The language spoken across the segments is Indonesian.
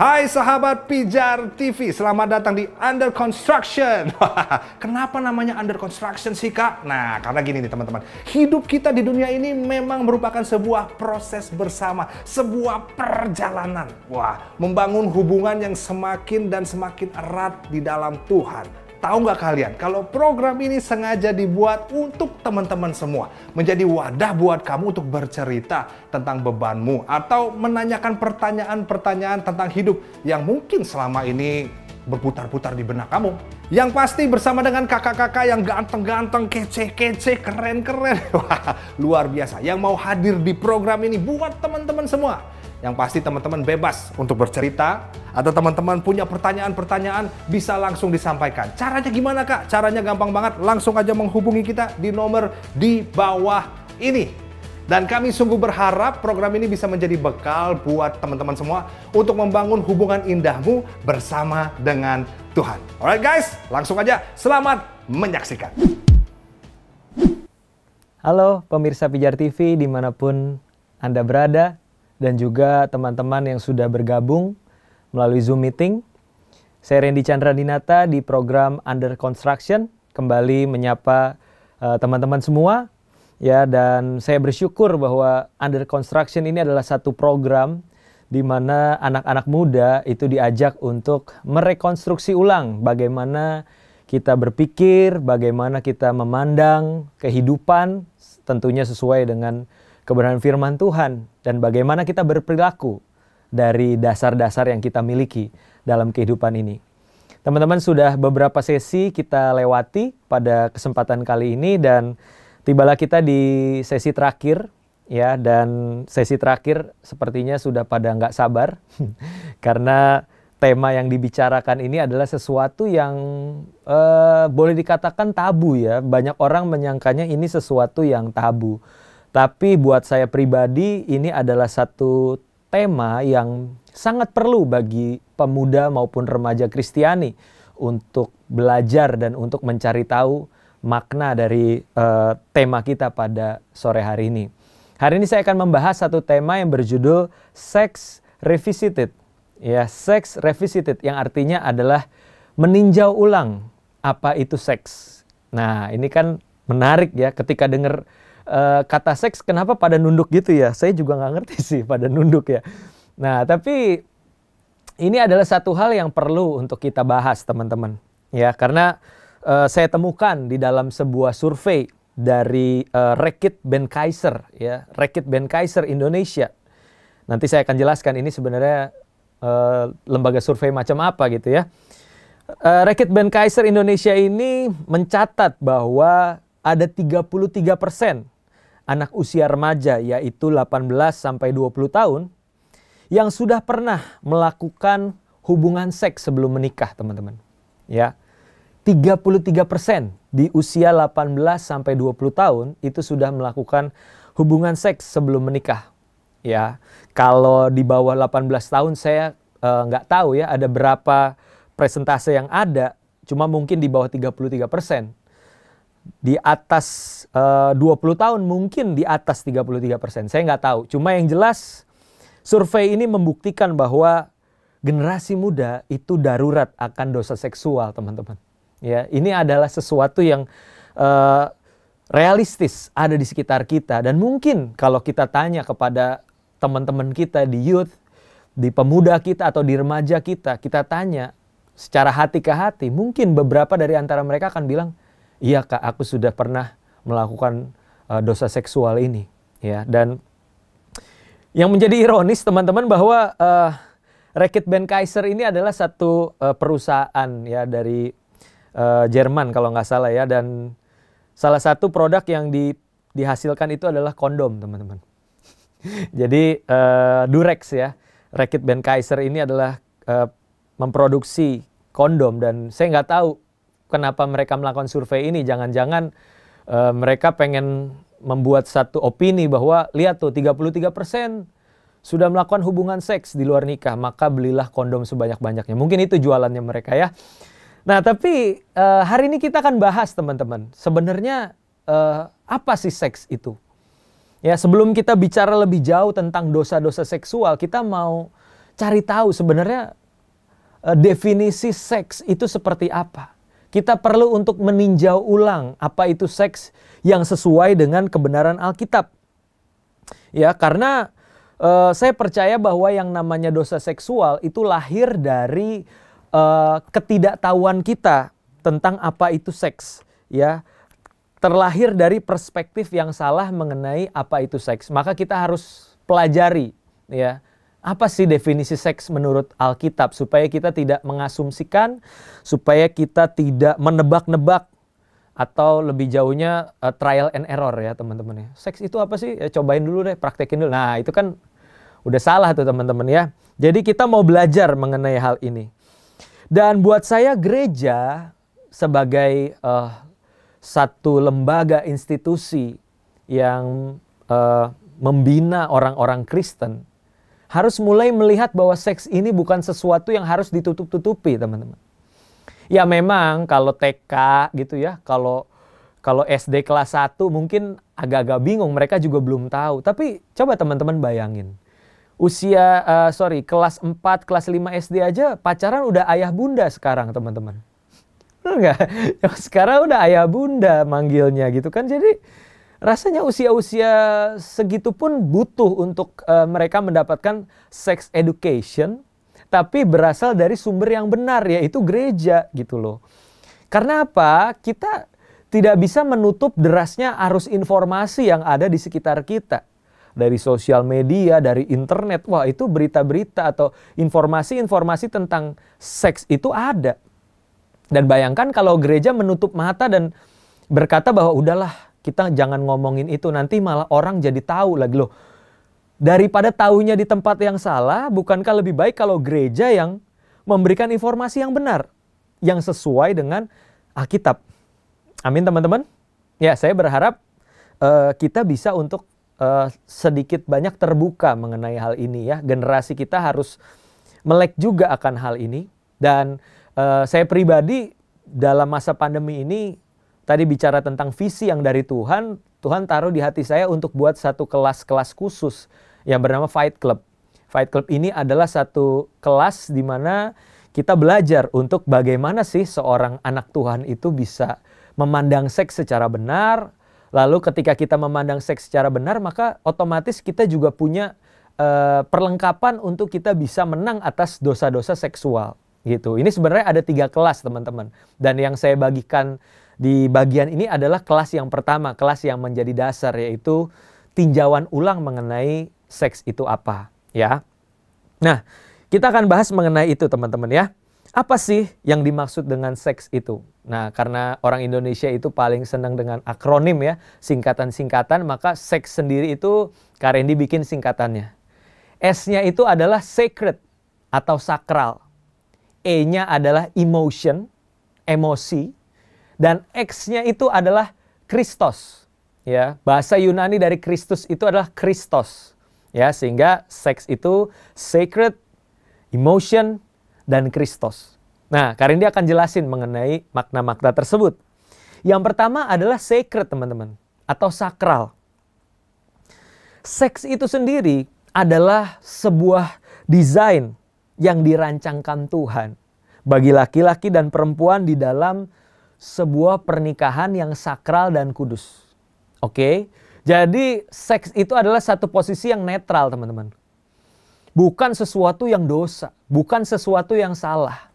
Hai sahabat Pijar TV, selamat datang di Under Construction. Kenapa namanya Under Construction sih kak? Nah karena gini nih teman-teman, hidup kita di dunia ini memang merupakan sebuah proses bersama, sebuah perjalanan. Wah, membangun hubungan yang semakin dan semakin erat di dalam Tuhan. Tahu nggak kalian, kalau program ini sengaja dibuat untuk teman-teman semua, menjadi wadah buat kamu untuk bercerita tentang bebanmu atau menanyakan pertanyaan-pertanyaan tentang hidup yang mungkin selama ini berputar-putar di benak kamu. Yang pasti bersama dengan kakak-kakak yang ganteng-ganteng, kece-kece, keren-keren. Wah, luar biasa. Yang mau hadir di program ini buat teman-teman semua yang pasti teman-teman bebas untuk bercerita atau teman-teman punya pertanyaan-pertanyaan bisa langsung disampaikan. Caranya gimana kak? Caranya gampang banget. Langsung aja menghubungi kita di nomor di bawah ini. Dan kami sungguh berharap program ini bisa menjadi bekal buat teman-teman semua untuk membangun hubungan indahmu bersama dengan Tuhan. Alright guys, langsung aja selamat menyaksikan. Halo pemirsa Pijar TV dimanapun Anda berada, dan juga teman-teman yang sudah bergabung melalui Zoom meeting. Saya Randy Chandra Dinata di program Under Construction kembali menyapa eh, teman-teman uh, semua ya dan saya bersyukur bahwa Under Construction ini adalah satu program di mana anak-anak muda itu diajak untuk merekonstruksi ulang bagaimana kita berpikir, bagaimana kita memandang kehidupan tentunya sesuai dengan kebenaran firman Tuhan dan bagaimana kita berperilaku dari dasar-dasar yang kita miliki dalam kehidupan ini. Teman-teman sudah beberapa sesi kita lewati pada kesempatan kali ini dan tibalah kita di sesi terakhir ya dan sesi terakhir sepertinya sudah pada nggak sabar karena tema yang dibicarakan ini adalah sesuatu yang eh, boleh dikatakan tabu ya banyak orang menyangkanya ini sesuatu yang tabu tapi buat saya pribadi ini adalah satu tema yang sangat perlu bagi pemuda maupun remaja Kristiani untuk belajar dan untuk mencari tahu makna dari uh, tema kita pada sore hari ini. Hari ini saya akan membahas satu tema yang berjudul Sex Revisited. Ya, Sex Revisited yang artinya adalah meninjau ulang apa itu seks. Nah, ini kan menarik ya ketika dengar Eh, kata seks kenapa pada nunduk gitu ya? Saya juga nggak ngerti sih pada nunduk ya. Nah, tapi ini adalah satu hal yang perlu untuk kita bahas, teman-teman. Ya, karena uh, saya temukan di dalam sebuah survei dari uh, eh, Rekit Ben Kaiser ya, Rekit Ben Kaiser Indonesia. Nanti saya akan jelaskan ini sebenarnya uh, lembaga survei macam apa gitu ya. Uh, Rekit Ben Kaiser Indonesia ini mencatat bahwa ada 33 persen anak usia remaja yaitu 18 sampai 20 tahun yang sudah pernah melakukan hubungan seks sebelum menikah teman-teman. Ya, 33 persen di usia 18 sampai 20 tahun itu sudah melakukan hubungan seks sebelum menikah. Ya, kalau di bawah 18 tahun saya eh, nggak e, tahu ya ada berapa presentase yang ada, cuma mungkin di bawah 33 persen di atas eh, uh, 20 tahun mungkin di atas 33 persen. Saya nggak tahu. Cuma yang jelas survei ini membuktikan bahwa generasi muda itu darurat akan dosa seksual teman-teman. Ya, ini adalah sesuatu yang uh, realistis ada di sekitar kita dan mungkin kalau kita tanya kepada teman-teman kita di youth, di pemuda kita atau di remaja kita, kita tanya secara hati ke hati, mungkin beberapa dari antara mereka akan bilang, iya kak aku sudah pernah melakukan uh, dosa seksual ini ya dan yang menjadi ironis teman-teman bahwa uh, eh, Racket Band Kaiser ini adalah satu uh, perusahaan ya dari uh, Jerman kalau nggak salah ya dan salah satu produk yang di, dihasilkan itu adalah kondom teman-teman. Jadi uh, Durex ya Racket Band Kaiser ini adalah uh, memproduksi kondom dan saya nggak tahu kenapa mereka melakukan survei ini. Jangan-jangan e, mereka pengen membuat satu opini bahwa lihat tuh 33 persen sudah melakukan hubungan seks di luar nikah, maka belilah kondom sebanyak-banyaknya. Mungkin itu jualannya mereka ya. Nah, tapi e, hari ini kita akan bahas teman-teman, sebenarnya e, apa sih seks itu? Ya, sebelum kita bicara lebih jauh tentang dosa-dosa seksual, kita mau cari tahu sebenarnya definisi seks itu seperti apa. Kita perlu untuk meninjau ulang apa itu seks yang sesuai dengan kebenaran Alkitab. Ya, karena uh, saya percaya bahwa yang namanya dosa seksual itu lahir dari uh, ketidaktahuan kita tentang apa itu seks, ya. Terlahir dari perspektif yang salah mengenai apa itu seks. Maka kita harus pelajari, ya apa sih definisi seks menurut Alkitab supaya kita tidak mengasumsikan, supaya kita tidak menebak-nebak atau lebih jauhnya uh, trial and error ya teman-teman ya. Seks itu apa sih? Ya, cobain dulu deh, praktekin dulu. Nah, itu kan udah salah tuh teman-teman ya. Jadi kita mau belajar mengenai hal ini. Dan buat saya gereja sebagai uh, satu lembaga institusi yang uh, membina orang-orang Kristen harus mulai melihat bahwa seks ini bukan sesuatu yang harus ditutup-tutupi, teman-teman. Ya memang kalau TK gitu ya, kalau kalau SD kelas 1 mungkin agak-agak bingung, mereka juga belum tahu. Tapi coba teman-teman bayangin. Usia uh, sorry, kelas 4, kelas 5 SD aja pacaran udah ayah bunda sekarang, teman-teman. Enggak. Sekarang udah ayah bunda manggilnya gitu kan. Jadi rasanya usia-usia segitu pun butuh untuk uh, mereka mendapatkan sex education tapi berasal dari sumber yang benar yaitu gereja gitu loh. Karena apa? Kita tidak bisa menutup derasnya arus informasi yang ada di sekitar kita. Dari sosial media, dari internet, wah itu berita-berita atau informasi-informasi tentang seks itu ada. Dan bayangkan kalau gereja menutup mata dan berkata bahwa udahlah kita jangan ngomongin itu nanti malah orang jadi tahu lagi loh. Daripada tahunya di tempat yang salah, bukankah lebih baik kalau gereja yang memberikan informasi yang benar, yang sesuai dengan Alkitab. Amin teman-teman. Ya, saya berharap uh, kita bisa untuk uh, sedikit banyak terbuka mengenai hal ini ya. Generasi kita harus melek juga akan hal ini dan uh, saya pribadi dalam masa pandemi ini Tadi bicara tentang visi yang dari Tuhan, Tuhan taruh di hati saya untuk buat satu kelas-kelas khusus yang bernama Fight Club. Fight Club ini adalah satu kelas di mana kita belajar untuk bagaimana sih seorang anak Tuhan itu bisa memandang seks secara benar. Lalu ketika kita memandang seks secara benar, maka otomatis kita juga punya e, perlengkapan untuk kita bisa menang atas dosa-dosa seksual gitu. Ini sebenarnya ada tiga kelas teman-teman. Dan yang saya bagikan di bagian ini adalah kelas yang pertama, kelas yang menjadi dasar yaitu tinjauan ulang mengenai seks itu apa, ya. Nah, kita akan bahas mengenai itu teman-teman ya. Apa sih yang dimaksud dengan seks itu? Nah, karena orang Indonesia itu paling senang dengan akronim ya, singkatan-singkatan, maka seks sendiri itu Karendi bikin singkatannya. S-nya itu adalah sacred atau sakral. E-nya adalah emotion, emosi dan X-nya itu adalah Kristos. Ya, bahasa Yunani dari Kristus itu adalah Kristos. Ya, sehingga seks itu sacred, emotion, dan Kristos. Nah, Karin dia akan jelasin mengenai makna-makna tersebut. Yang pertama adalah sacred, teman-teman, atau sakral. Seks itu sendiri adalah sebuah desain yang dirancangkan Tuhan bagi laki-laki dan perempuan di dalam sebuah pernikahan yang sakral dan kudus. Oke. Okay? Jadi seks itu adalah satu posisi yang netral, teman-teman. Bukan sesuatu yang dosa, bukan sesuatu yang salah.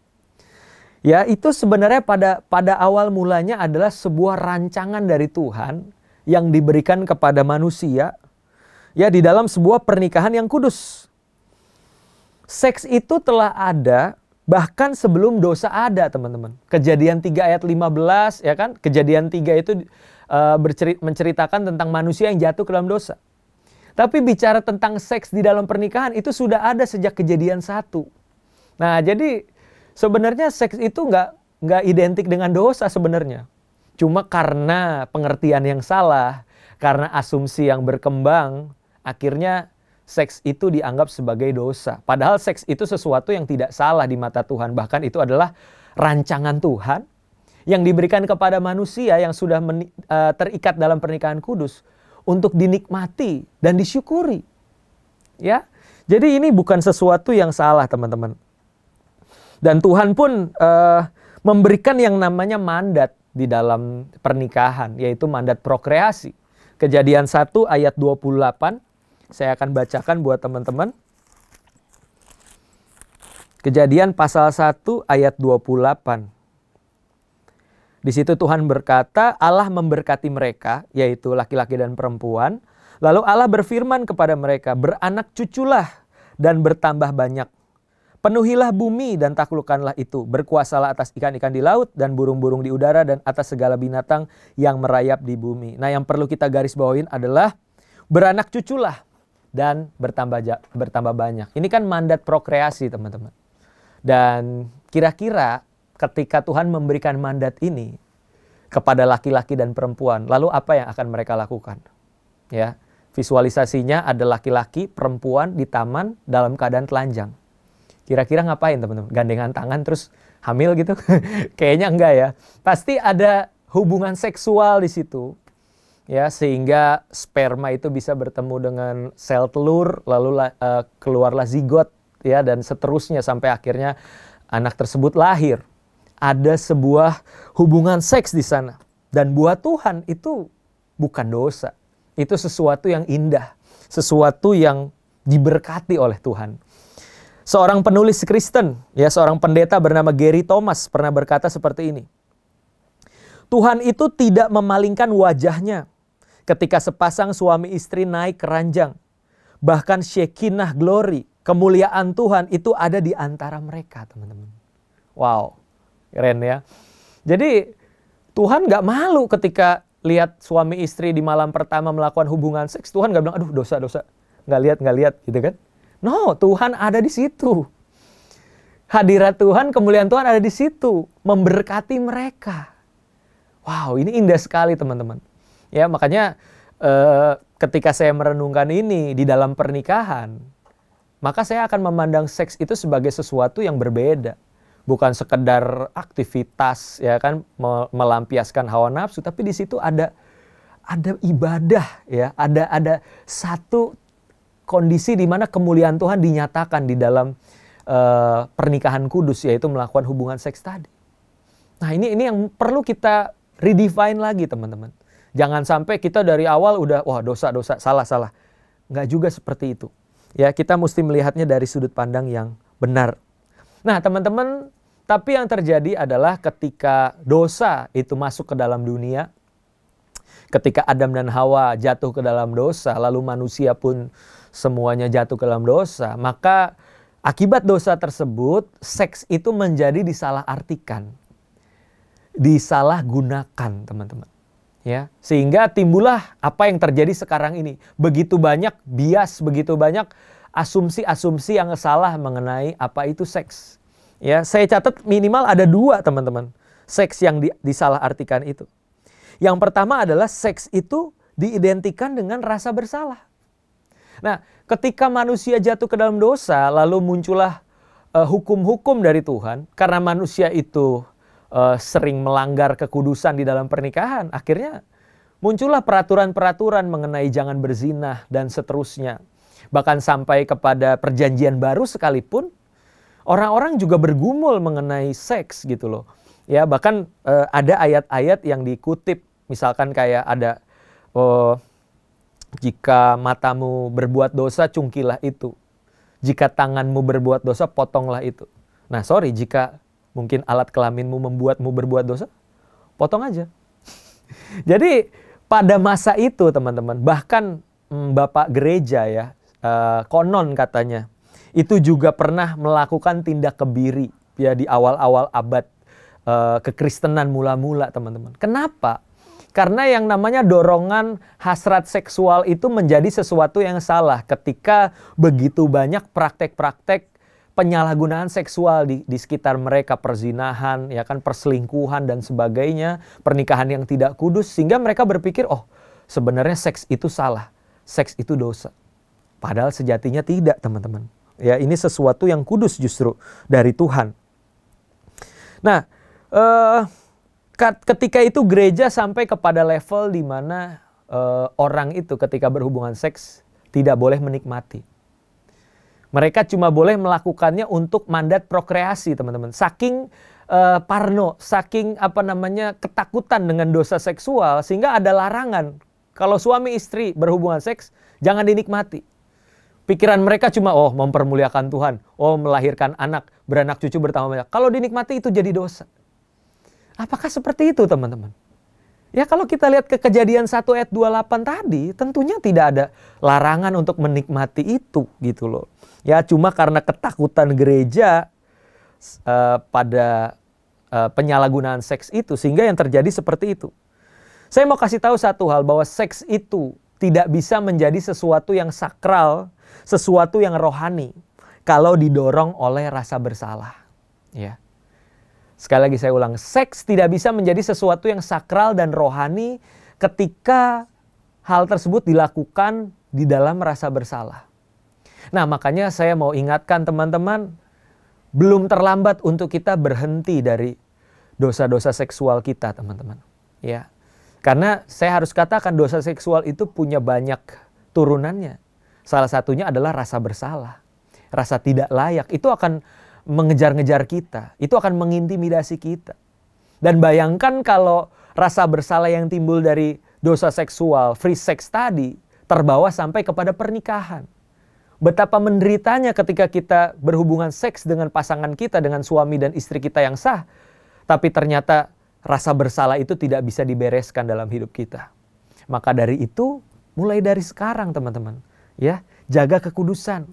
Ya, itu sebenarnya pada pada awal mulanya adalah sebuah rancangan dari Tuhan yang diberikan kepada manusia ya di dalam sebuah pernikahan yang kudus. Seks itu telah ada bahkan sebelum dosa ada teman-teman. Kejadian 3 ayat 15 ya kan? Kejadian 3 itu uh, eh, bercerit, menceritakan tentang manusia yang jatuh ke dalam dosa. Tapi bicara tentang seks di dalam pernikahan itu sudah ada sejak kejadian satu. Nah jadi sebenarnya seks itu nggak nggak identik dengan dosa sebenarnya. Cuma karena pengertian yang salah, karena asumsi yang berkembang, akhirnya seks itu dianggap sebagai dosa. Padahal seks itu sesuatu yang tidak salah di mata Tuhan. Bahkan itu adalah rancangan Tuhan yang diberikan kepada manusia yang sudah eh, terikat dalam pernikahan kudus untuk dinikmati dan disyukuri. Ya. Jadi ini bukan sesuatu yang salah, teman-teman. Dan Tuhan pun uh, memberikan yang namanya mandat di dalam pernikahan, yaitu mandat prokreasi. Kejadian 1 ayat 28 saya akan bacakan buat teman-teman. Kejadian pasal 1 ayat 28. Di situ Tuhan berkata, Allah memberkati mereka, yaitu laki-laki dan perempuan. Lalu Allah berfirman kepada mereka, beranak cuculah dan bertambah banyak. Penuhilah bumi dan taklukkanlah itu. Berkuasalah atas ikan-ikan di laut dan burung-burung di udara dan atas segala binatang yang merayap di bumi. Nah yang perlu kita garis bawain adalah beranak cuculah dan bertambah bertambah banyak. Ini kan mandat prokreasi, teman-teman. Dan kira-kira ketika Tuhan memberikan mandat ini kepada laki-laki dan perempuan, lalu apa yang akan mereka lakukan? Ya. Visualisasinya ada laki-laki, perempuan di taman dalam keadaan telanjang. Kira-kira ngapain, teman-teman? Gandengan tangan terus hamil gitu? Kayaknya enggak ya. Pasti ada hubungan seksual di situ ya sehingga sperma itu bisa bertemu dengan sel telur lalu uh, keluarlah zigot ya dan seterusnya sampai akhirnya anak tersebut lahir ada sebuah hubungan seks di sana dan buat Tuhan itu bukan dosa itu sesuatu yang indah sesuatu yang diberkati oleh Tuhan seorang penulis Kristen ya seorang pendeta bernama Gary Thomas pernah berkata seperti ini Tuhan itu tidak memalingkan wajahnya ketika sepasang suami istri naik keranjang. Bahkan Shekinah glory, kemuliaan Tuhan itu ada di antara mereka teman-teman. Wow, keren ya. Jadi Tuhan gak malu ketika lihat suami istri di malam pertama melakukan hubungan seks. Tuhan gak bilang, aduh dosa, dosa. Gak lihat, gak lihat gitu kan. No, Tuhan ada di situ. Hadirat Tuhan, kemuliaan Tuhan ada di situ. Memberkati mereka. Wow, ini indah sekali teman-teman. Ya, makanya eh, ketika saya merenungkan ini di dalam pernikahan, maka saya akan memandang seks itu sebagai sesuatu yang berbeda. Bukan sekedar aktivitas ya kan melampiaskan hawa nafsu, tapi di situ ada ada ibadah ya, ada ada satu kondisi di mana kemuliaan Tuhan dinyatakan di dalam uh, pernikahan kudus yaitu melakukan hubungan seks tadi. Nah, ini ini yang perlu kita redefine lagi, teman-teman. Jangan sampai kita dari awal udah wah dosa-dosa salah-salah. Nggak juga seperti itu. Ya, kita mesti melihatnya dari sudut pandang yang benar. Nah, teman-teman, tapi yang terjadi adalah ketika dosa itu masuk ke dalam dunia, ketika Adam dan Hawa jatuh ke dalam dosa, lalu manusia pun semuanya jatuh ke dalam dosa, maka akibat dosa tersebut, seks itu menjadi disalahartikan disalahgunakan, teman-teman ya sehingga timbullah apa yang terjadi sekarang ini begitu banyak bias begitu banyak asumsi-asumsi yang salah mengenai apa itu seks ya saya catat minimal ada dua teman-teman seks yang di, disalahartikan itu yang pertama adalah seks itu diidentikan dengan rasa bersalah nah ketika manusia jatuh ke dalam dosa lalu muncullah eh, hukum-hukum uh, dari Tuhan karena manusia itu uh, sering melanggar kekudusan di dalam pernikahan, akhirnya muncullah peraturan-peraturan mengenai jangan berzinah dan seterusnya. Bahkan sampai kepada perjanjian baru sekalipun orang-orang juga bergumul mengenai seks gitu loh. Ya, bahkan uh, ada ayat-ayat yang dikutip misalkan kayak ada uh, jika matamu berbuat dosa cungkilah itu. Jika tanganmu berbuat dosa potonglah itu. Nah, sorry jika mungkin alat kelaminmu membuatmu berbuat dosa, potong aja. Jadi pada masa itu teman-teman, bahkan hmm, Bapak gereja ya, uh, konon katanya, itu juga pernah melakukan tindak kebiri ya di awal-awal abad uh, kekristenan mula-mula teman-teman. Kenapa? Karena yang namanya dorongan hasrat seksual itu menjadi sesuatu yang salah ketika begitu banyak praktek-praktek penyalahgunaan seksual di, di sekitar mereka, perzinahan, ya kan, perselingkuhan dan sebagainya, pernikahan yang tidak kudus, sehingga mereka berpikir, oh sebenarnya seks itu salah, seks itu dosa. Padahal sejatinya tidak, teman-teman. Ya, ini sesuatu yang kudus justru dari Tuhan. Nah, eh, ketika itu gereja sampai kepada level di mana eh, orang itu ketika berhubungan seks tidak boleh menikmati mereka cuma boleh melakukannya untuk mandat prokreasi, teman-teman. Saking uh, parno, saking apa namanya ketakutan dengan dosa seksual sehingga ada larangan kalau suami istri berhubungan seks jangan dinikmati. Pikiran mereka cuma oh mempermuliakan Tuhan, oh melahirkan anak, beranak cucu bertambah banyak. Kalau dinikmati itu jadi dosa. Apakah seperti itu teman-teman? Ya kalau kita lihat ke kejadian 1 ayat 28 tadi, tentunya tidak ada larangan untuk menikmati itu gitu loh. Ya cuma karena ketakutan gereja uh, pada uh, penyalahgunaan seks itu sehingga yang terjadi seperti itu. Saya mau kasih tahu satu hal bahwa seks itu tidak bisa menjadi sesuatu yang sakral, sesuatu yang rohani kalau didorong oleh rasa bersalah. Ya. Sekali lagi saya ulang, seks tidak bisa menjadi sesuatu yang sakral dan rohani ketika hal tersebut dilakukan di dalam rasa bersalah. Nah, makanya saya mau ingatkan teman-teman, belum terlambat untuk kita berhenti dari dosa-dosa seksual kita, teman-teman. Ya. Karena saya harus katakan dosa seksual itu punya banyak turunannya. Salah satunya adalah rasa bersalah, rasa tidak layak. Itu akan mengejar-ngejar kita, itu akan mengintimidasi kita. Dan bayangkan kalau rasa bersalah yang timbul dari dosa seksual, free sex tadi terbawa sampai kepada pernikahan betapa menderitanya ketika kita berhubungan seks dengan pasangan kita, dengan suami dan istri kita yang sah, tapi ternyata rasa bersalah itu tidak bisa dibereskan dalam hidup kita. Maka dari itu, mulai dari sekarang teman-teman, ya, jaga kekudusan.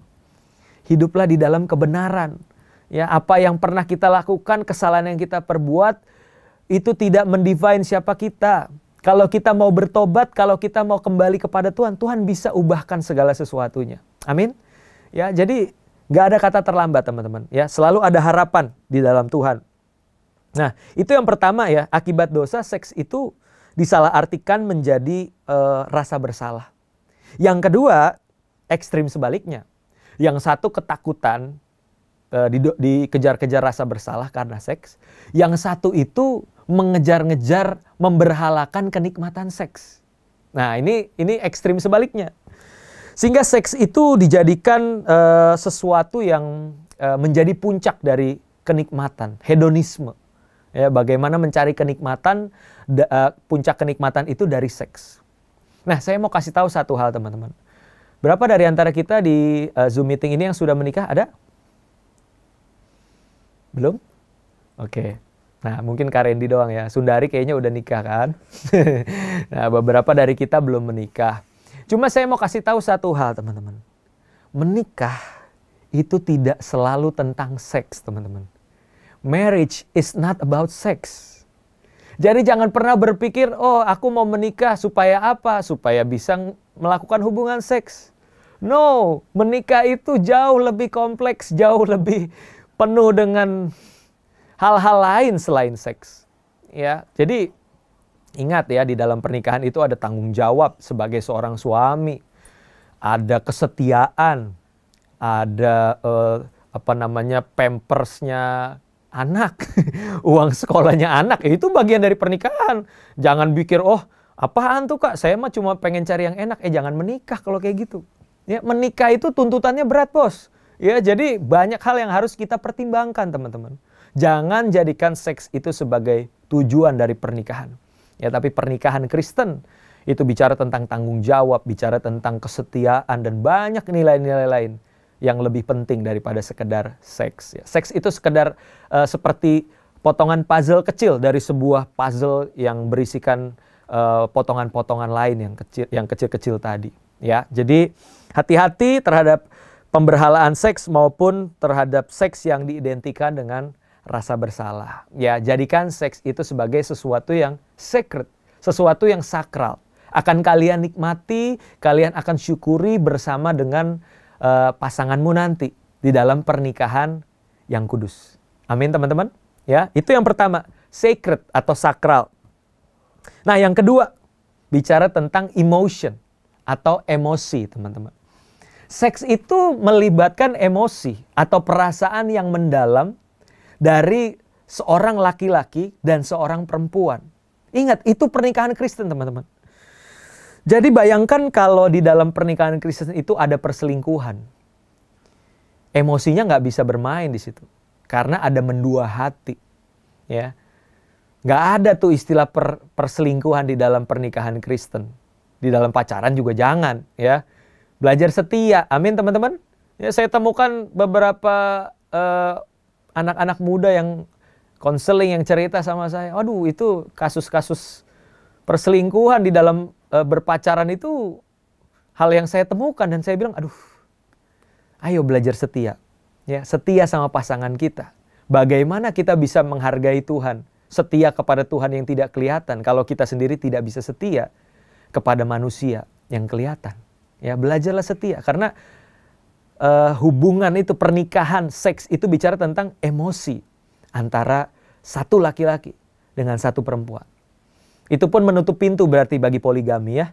Hiduplah di dalam kebenaran. Ya, apa yang pernah kita lakukan, kesalahan yang kita perbuat itu tidak mendefine siapa kita, kalau kita mau bertobat, kalau kita mau kembali kepada Tuhan, Tuhan bisa ubahkan segala sesuatunya. Amin. Ya, jadi nggak ada kata terlambat teman-teman. Ya, selalu ada harapan di dalam Tuhan. Nah, itu yang pertama ya. Akibat dosa seks itu disalahartikan menjadi e, rasa bersalah. Yang kedua, ekstrim sebaliknya. Yang satu ketakutan e, dikejar-kejar rasa bersalah karena seks. Yang satu itu mengejar-ngejar, memberhalakan kenikmatan seks. Nah, ini ini ekstrim sebaliknya. Sehingga seks itu dijadikan uh, sesuatu yang uh, menjadi puncak dari kenikmatan, hedonisme. Ya, bagaimana mencari kenikmatan, da, uh, puncak kenikmatan itu dari seks. Nah, saya mau kasih tahu satu hal teman-teman. Berapa dari antara kita di uh, Zoom meeting ini yang sudah menikah? Ada? Belum? Oke. Okay. Nah, mungkin Kak Randy doang ya. Sundari kayaknya udah nikah kan? nah, beberapa dari kita belum menikah. Cuma saya mau kasih tahu satu hal, teman-teman. Menikah itu tidak selalu tentang seks, teman-teman. Marriage is not about sex. Jadi jangan pernah berpikir, oh aku mau menikah supaya apa? Supaya bisa melakukan hubungan seks. No, menikah itu jauh lebih kompleks, jauh lebih penuh dengan hal-hal lain selain seks. Ya, jadi ingat ya di dalam pernikahan itu ada tanggung jawab sebagai seorang suami, ada kesetiaan, ada eh, apa namanya pampersnya anak, uang sekolahnya anak. Itu bagian dari pernikahan. Jangan pikir oh apaan tuh kak, saya mah cuma pengen cari yang enak. Eh jangan menikah kalau kayak gitu. Ya menikah itu tuntutannya berat bos. Ya jadi banyak hal yang harus kita pertimbangkan teman-teman. Jangan jadikan seks itu sebagai tujuan dari pernikahan. Ya, tapi pernikahan Kristen itu bicara tentang tanggung jawab, bicara tentang kesetiaan dan banyak nilai-nilai lain yang lebih penting daripada sekedar seks. Ya, seks itu sekedar uh, seperti potongan puzzle kecil dari sebuah puzzle yang berisikan eh, potongan-potongan uh, lain yang kecil yang kecil-kecil tadi. Ya, jadi hati-hati terhadap pemberhalaan seks maupun terhadap seks yang diidentikan dengan rasa bersalah. Ya, jadikan seks itu sebagai sesuatu yang sacred, sesuatu yang sakral. Akan kalian nikmati, kalian akan syukuri bersama dengan uh, pasanganmu nanti di dalam pernikahan yang kudus. Amin, teman-teman. Ya, itu yang pertama, sacred atau sakral. Nah, yang kedua, bicara tentang emotion atau emosi, teman-teman. Seks itu melibatkan emosi atau perasaan yang mendalam dari seorang laki-laki dan seorang perempuan. Ingat, itu pernikahan Kristen, teman-teman. Jadi bayangkan kalau di dalam pernikahan Kristen itu ada perselingkuhan. Emosinya nggak bisa bermain di situ. Karena ada mendua hati. Ya, Nggak ada tuh istilah per, perselingkuhan di dalam pernikahan Kristen. Di dalam pacaran juga jangan. ya Belajar setia. Amin teman-teman. Ya, saya temukan beberapa uh, anak-anak muda yang konseling yang cerita sama saya, aduh itu kasus-kasus perselingkuhan di dalam e, berpacaran itu hal yang saya temukan dan saya bilang, aduh, ayo belajar setia, ya setia sama pasangan kita. Bagaimana kita bisa menghargai Tuhan, setia kepada Tuhan yang tidak kelihatan kalau kita sendiri tidak bisa setia kepada manusia yang kelihatan. Ya, belajarlah setia karena uh, hubungan itu pernikahan seks itu bicara tentang emosi antara satu laki-laki dengan satu perempuan. Itu pun menutup pintu berarti bagi poligami ya.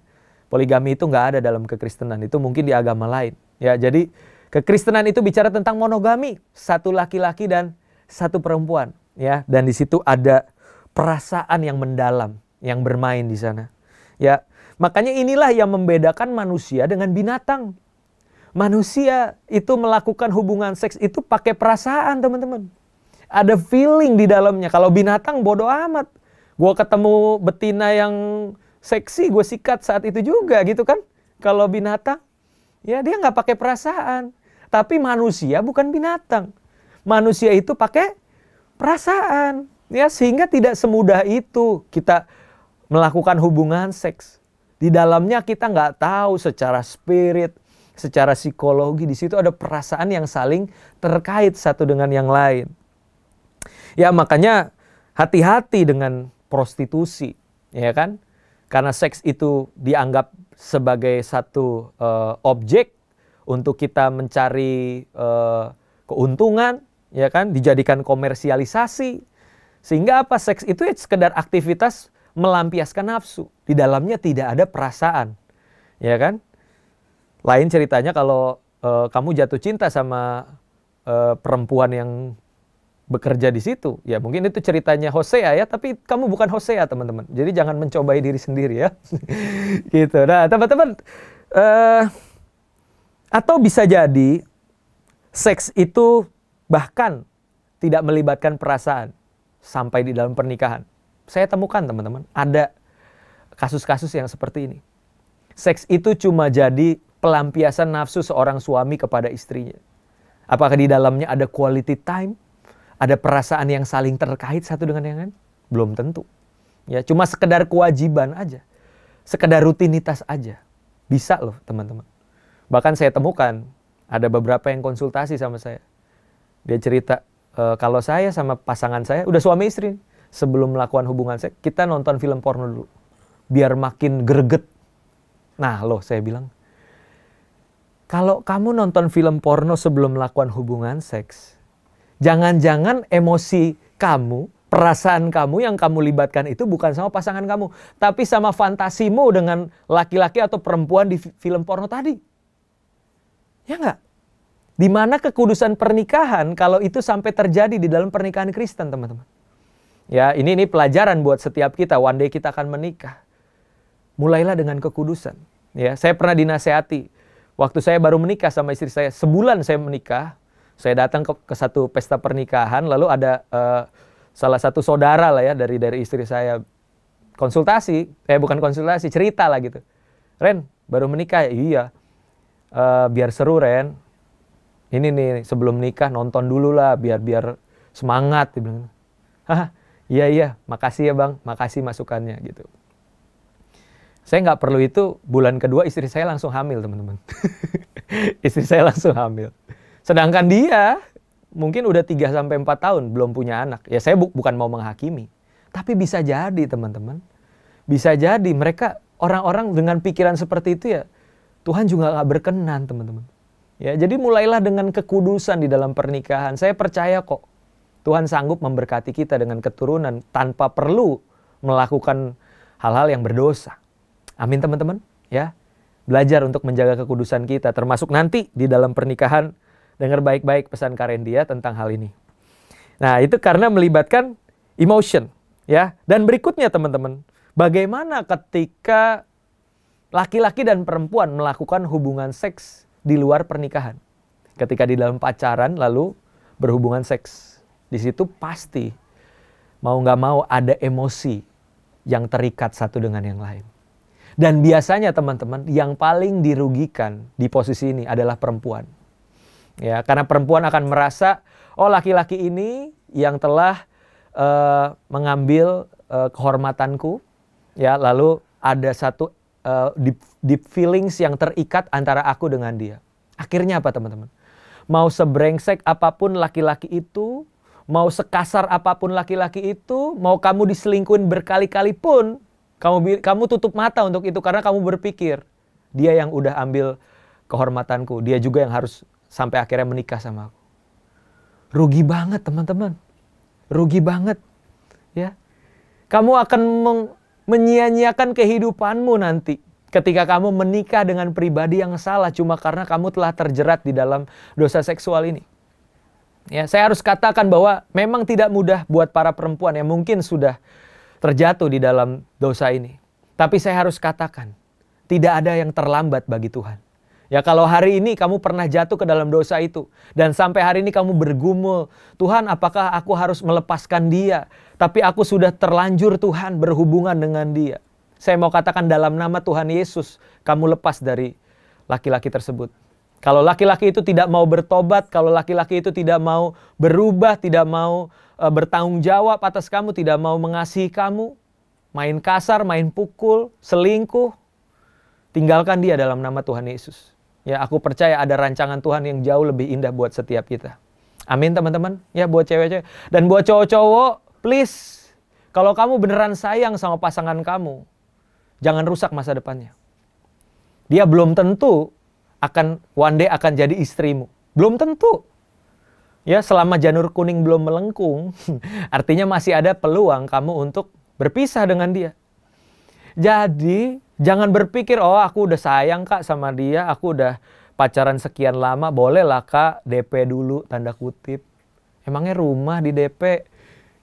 Poligami itu nggak ada dalam kekristenan, itu mungkin di agama lain. Ya, jadi kekristenan itu bicara tentang monogami, satu laki-laki dan satu perempuan, ya. Dan di situ ada perasaan yang mendalam yang bermain di sana. Ya, makanya inilah yang membedakan manusia dengan binatang. Manusia itu melakukan hubungan seks itu pakai perasaan, teman-teman. Ada feeling di dalamnya. Kalau binatang bodoh amat. gue ketemu betina yang seksi, gue sikat saat itu juga gitu kan. Kalau binatang, ya dia nggak pakai perasaan. Tapi manusia bukan binatang. Manusia itu pakai perasaan. Ya, sehingga tidak semudah itu kita melakukan hubungan seks. Di dalamnya kita nggak tahu secara spirit, secara psikologi di situ ada perasaan yang saling terkait satu dengan yang lain. Ya makanya hati-hati dengan prostitusi, ya kan? Karena seks itu dianggap sebagai satu uh, objek untuk kita mencari uh, keuntungan, ya kan? Dijadikan komersialisasi. Sehingga apa seks itu ya sekedar aktivitas melampiaskan nafsu. Di dalamnya tidak ada perasaan. Ya kan? Lain ceritanya kalau uh, kamu jatuh cinta sama uh, perempuan yang bekerja di situ. Ya mungkin itu ceritanya Hosea ya, tapi kamu bukan Hosea teman-teman. Jadi jangan mencobai diri sendiri ya. gitu. Nah teman-teman, uh, atau bisa jadi seks itu bahkan tidak melibatkan perasaan sampai di dalam pernikahan. Saya temukan teman-teman, ada kasus-kasus yang seperti ini. Seks itu cuma jadi pelampiasan nafsu seorang suami kepada istrinya? Apakah di dalamnya ada quality time? Ada perasaan yang saling terkait satu dengan yang lain? Belum tentu. Ya, cuma sekedar kewajiban aja. Sekedar rutinitas aja. Bisa loh, teman-teman. Bahkan saya temukan ada beberapa yang konsultasi sama saya. Dia cerita, e, kalau saya sama pasangan saya, udah suami istri, sebelum melakukan hubungan seks, kita nonton film porno dulu. Biar makin greget. Nah loh, saya bilang, kalau kamu nonton film porno sebelum melakukan hubungan seks, jangan-jangan emosi kamu, perasaan kamu yang kamu libatkan itu bukan sama pasangan kamu, tapi sama fantasimu dengan laki-laki atau perempuan di film porno tadi. Ya enggak? Di mana kekudusan pernikahan kalau itu sampai terjadi di dalam pernikahan Kristen, teman-teman. Ya, ini ini pelajaran buat setiap kita. One day kita akan menikah. Mulailah dengan kekudusan. Ya, saya pernah dinasehati Waktu saya baru menikah sama istri saya, sebulan saya menikah, saya datang ke, ke satu pesta pernikahan, lalu ada uh, salah satu saudara lah ya dari dari istri saya konsultasi, eh bukan konsultasi, cerita lah gitu. Ren, baru menikah, iya. Uh, biar seru Ren. Ini nih sebelum nikah nonton dulu lah, biar biar semangat. Dia hah, iya iya, makasih ya bang, makasih masukannya gitu. Saya nggak perlu itu, bulan kedua istri saya langsung hamil, teman-teman. istri saya langsung hamil. Sedangkan dia mungkin udah 3 sampai empat tahun belum punya anak. Ya saya bu bukan mau menghakimi, tapi bisa jadi teman-teman. Bisa jadi mereka orang-orang dengan pikiran seperti itu ya Tuhan juga nggak berkenan teman-teman. Ya, jadi mulailah dengan kekudusan di dalam pernikahan. Saya percaya kok Tuhan sanggup memberkati kita dengan keturunan tanpa perlu melakukan hal-hal yang berdosa. Amin teman-teman, ya. Belajar untuk menjaga kekudusan kita termasuk nanti di dalam pernikahan dengar baik-baik pesan Karen dia tentang hal ini. Nah, itu karena melibatkan emotion, ya. Dan berikutnya teman-teman, bagaimana ketika laki-laki dan perempuan melakukan hubungan seks di luar pernikahan? Ketika di dalam pacaran lalu berhubungan seks. Di situ pasti mau nggak mau ada emosi yang terikat satu dengan yang lain. Dan biasanya teman-teman yang paling dirugikan di posisi ini adalah perempuan. Ya, karena perempuan akan merasa oh laki-laki ini yang telah uh, mengambil uh, kehormatanku ya lalu ada satu uh, deep, deep feelings yang terikat antara aku dengan dia. Akhirnya apa teman-teman? Mau sebrengsek apapun laki-laki itu, mau sekasar apapun laki-laki itu, mau kamu diselingkuhin berkali-kali pun, kamu kamu tutup mata untuk itu karena kamu berpikir dia yang udah ambil kehormatanku, dia juga yang harus sampai akhirnya menikah sama aku. Rugi banget teman-teman. Rugi banget. Ya. Kamu akan menyia-nyiakan kehidupanmu nanti ketika kamu menikah dengan pribadi yang salah cuma karena kamu telah terjerat di dalam dosa seksual ini. Ya, saya harus katakan bahwa memang tidak mudah buat para perempuan yang mungkin sudah terjatuh di dalam dosa ini. Tapi saya harus katakan, tidak ada yang terlambat bagi Tuhan. Ya kalau hari ini kamu pernah jatuh ke dalam dosa itu dan sampai hari ini kamu bergumul, Tuhan apakah aku harus melepaskan dia? Tapi aku sudah terlanjur Tuhan berhubungan dengan dia. Saya mau katakan dalam nama Tuhan Yesus, kamu lepas dari laki-laki tersebut. Kalau laki-laki itu tidak mau bertobat, kalau laki-laki itu tidak mau berubah, tidak mau Eh, bertanggung jawab atas kamu, tidak mau mengasihi kamu, main kasar, main pukul, selingkuh, tinggalkan dia dalam nama Tuhan Yesus. Ya, aku percaya ada rancangan Tuhan yang jauh lebih indah buat setiap kita. Amin, teman-teman. Ya, buat cewek-cewek dan buat cowok-cowok, please kalau kamu beneran sayang sama pasangan kamu, jangan rusak masa depannya. Dia belum tentu akan one day akan jadi istrimu. Belum tentu. Ya, selama janur kuning belum melengkung, artinya masih ada peluang kamu untuk berpisah dengan dia. Jadi, jangan berpikir, oh aku udah sayang kak sama dia, aku udah pacaran sekian lama, bolehlah kak DP dulu, tanda kutip. Emangnya rumah di DP?